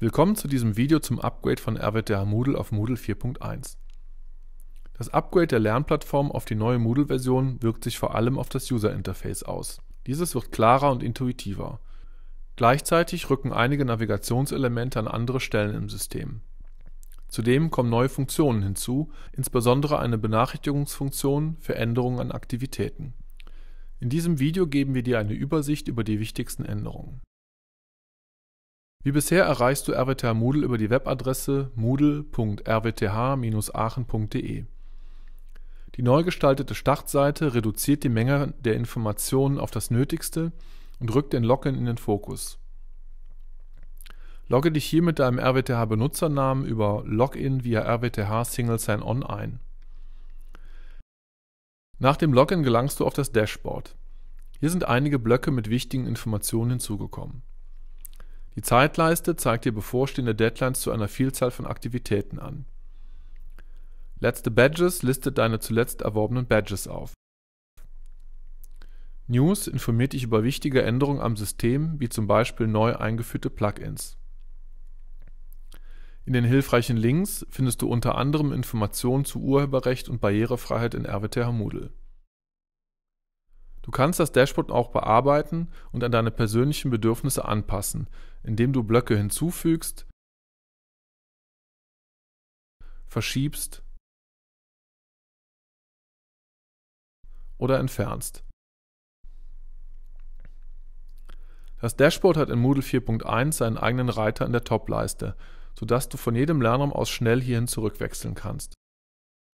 Willkommen zu diesem Video zum Upgrade von RWTH Moodle auf Moodle 4.1. Das Upgrade der Lernplattform auf die neue Moodle-Version wirkt sich vor allem auf das User-Interface aus. Dieses wird klarer und intuitiver. Gleichzeitig rücken einige Navigationselemente an andere Stellen im System. Zudem kommen neue Funktionen hinzu, insbesondere eine Benachrichtigungsfunktion für Änderungen an Aktivitäten. In diesem Video geben wir dir eine Übersicht über die wichtigsten Änderungen. Wie bisher erreichst du RWTH Moodle über die Webadresse moodle.rwth-aachen.de. Die neu gestaltete Startseite reduziert die Menge der Informationen auf das Nötigste und rückt den Login in den Fokus. Logge dich hier mit deinem RWTH-Benutzernamen über Login via RWTH Single Sign-On ein. Nach dem Login gelangst du auf das Dashboard. Hier sind einige Blöcke mit wichtigen Informationen hinzugekommen. Die Zeitleiste zeigt dir bevorstehende Deadlines zu einer Vielzahl von Aktivitäten an. Letzte Badges listet deine zuletzt erworbenen Badges auf. News informiert dich über wichtige Änderungen am System, wie zum Beispiel neu eingeführte Plugins. In den hilfreichen Links findest du unter anderem Informationen zu Urheberrecht und Barrierefreiheit in RWTH Moodle. Du kannst das Dashboard auch bearbeiten und an deine persönlichen Bedürfnisse anpassen, indem du Blöcke hinzufügst, verschiebst oder entfernst. Das Dashboard hat in Moodle 4.1 seinen eigenen Reiter in der Top-Leiste, sodass du von jedem Lernraum aus schnell hierhin zurückwechseln kannst.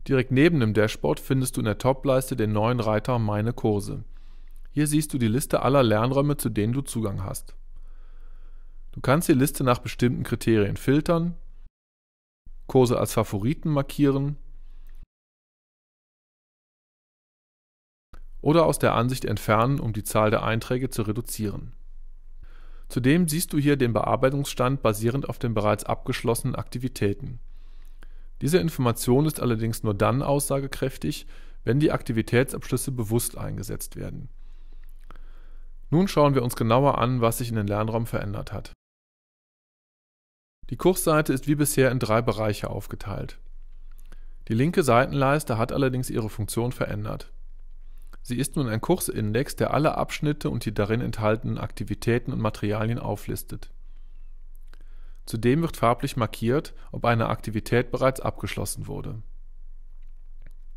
Direkt neben dem Dashboard findest du in der Top-Leiste den neuen Reiter Meine Kurse. Hier siehst du die Liste aller Lernräume, zu denen du Zugang hast. Du kannst die Liste nach bestimmten Kriterien filtern, Kurse als Favoriten markieren oder aus der Ansicht entfernen, um die Zahl der Einträge zu reduzieren. Zudem siehst du hier den Bearbeitungsstand basierend auf den bereits abgeschlossenen Aktivitäten. Diese Information ist allerdings nur dann aussagekräftig, wenn die Aktivitätsabschlüsse bewusst eingesetzt werden. Nun schauen wir uns genauer an, was sich in den Lernraum verändert hat. Die Kursseite ist wie bisher in drei Bereiche aufgeteilt. Die linke Seitenleiste hat allerdings ihre Funktion verändert. Sie ist nun ein Kursindex, der alle Abschnitte und die darin enthaltenen Aktivitäten und Materialien auflistet. Zudem wird farblich markiert, ob eine Aktivität bereits abgeschlossen wurde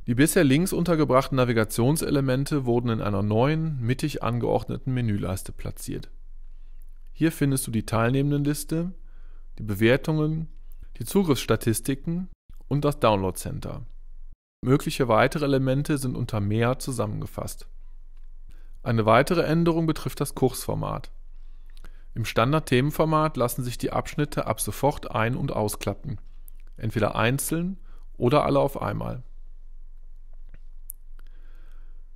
die bisher links untergebrachten Navigationselemente wurden in einer neuen, mittig angeordneten Menüleiste platziert. Hier findest du die Teilnehmendenliste, die Bewertungen, die Zugriffsstatistiken und das Download Center. Mögliche weitere Elemente sind unter Mehr zusammengefasst. Eine weitere Änderung betrifft das Kursformat. Im Standard-Themenformat lassen sich die Abschnitte ab sofort ein- und ausklappen, entweder einzeln oder alle auf einmal.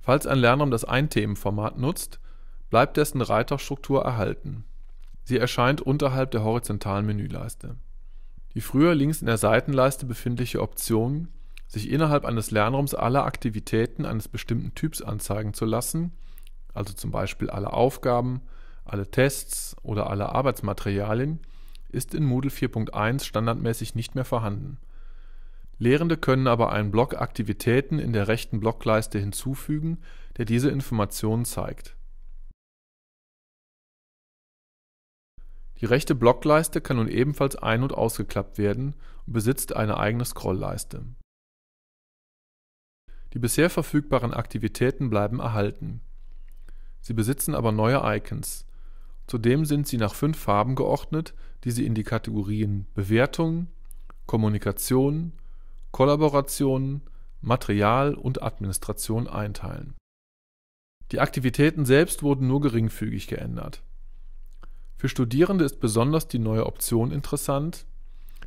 Falls ein Lernraum das Ein-Themen-Format nutzt, bleibt dessen Reiterstruktur erhalten. Sie erscheint unterhalb der horizontalen Menüleiste. Die früher links in der Seitenleiste befindliche Option, sich innerhalb eines Lernraums alle Aktivitäten eines bestimmten Typs anzeigen zu lassen, also zum Beispiel alle Aufgaben, alle Tests oder alle Arbeitsmaterialien, ist in Moodle 4.1 standardmäßig nicht mehr vorhanden Lehrende können aber einen Block Aktivitäten in der rechten Blockleiste hinzufügen, der diese Informationen zeigt. Die rechte Blockleiste kann nun ebenfalls ein und ausgeklappt werden und besitzt eine eigene Scrollleiste. Die bisher verfügbaren Aktivitäten bleiben erhalten. Sie besitzen aber neue Icons. Zudem sind sie nach fünf Farben geordnet, die Sie in die Kategorien Bewertung, Kommunikation, Kollaboration, Material und Administration einteilen. Die Aktivitäten selbst wurden nur geringfügig geändert. Für Studierende ist besonders die neue Option interessant,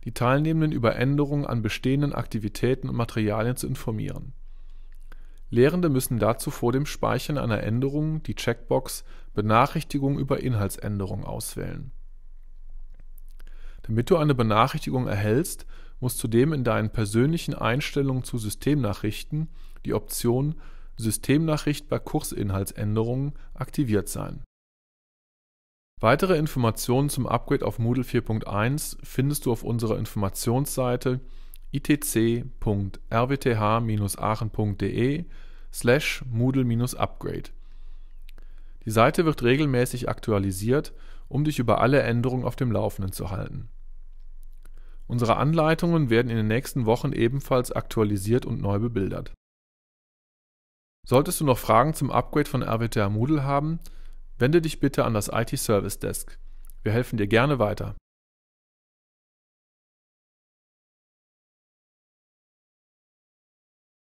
die Teilnehmenden über Änderungen an bestehenden Aktivitäten und Materialien zu informieren. Lehrende müssen dazu vor dem Speichern einer Änderung die Checkbox Benachrichtigung über Inhaltsänderung auswählen damit du eine Benachrichtigung erhältst, musst zudem in deinen persönlichen Einstellungen zu Systemnachrichten die Option Systemnachricht bei Kursinhaltsänderungen aktiviert sein. Weitere Informationen zum Upgrade auf Moodle 4.1 findest du auf unserer Informationsseite itc.rwth-aachen.de slash Moodle-Upgrade. Die Seite wird regelmäßig aktualisiert, um dich über alle Änderungen auf dem Laufenden zu halten. Unsere Anleitungen werden in den nächsten Wochen ebenfalls aktualisiert und neu bebildert. Solltest du noch Fragen zum Upgrade von RWTH Moodle haben, wende dich bitte an das IT Service Desk. Wir helfen dir gerne weiter.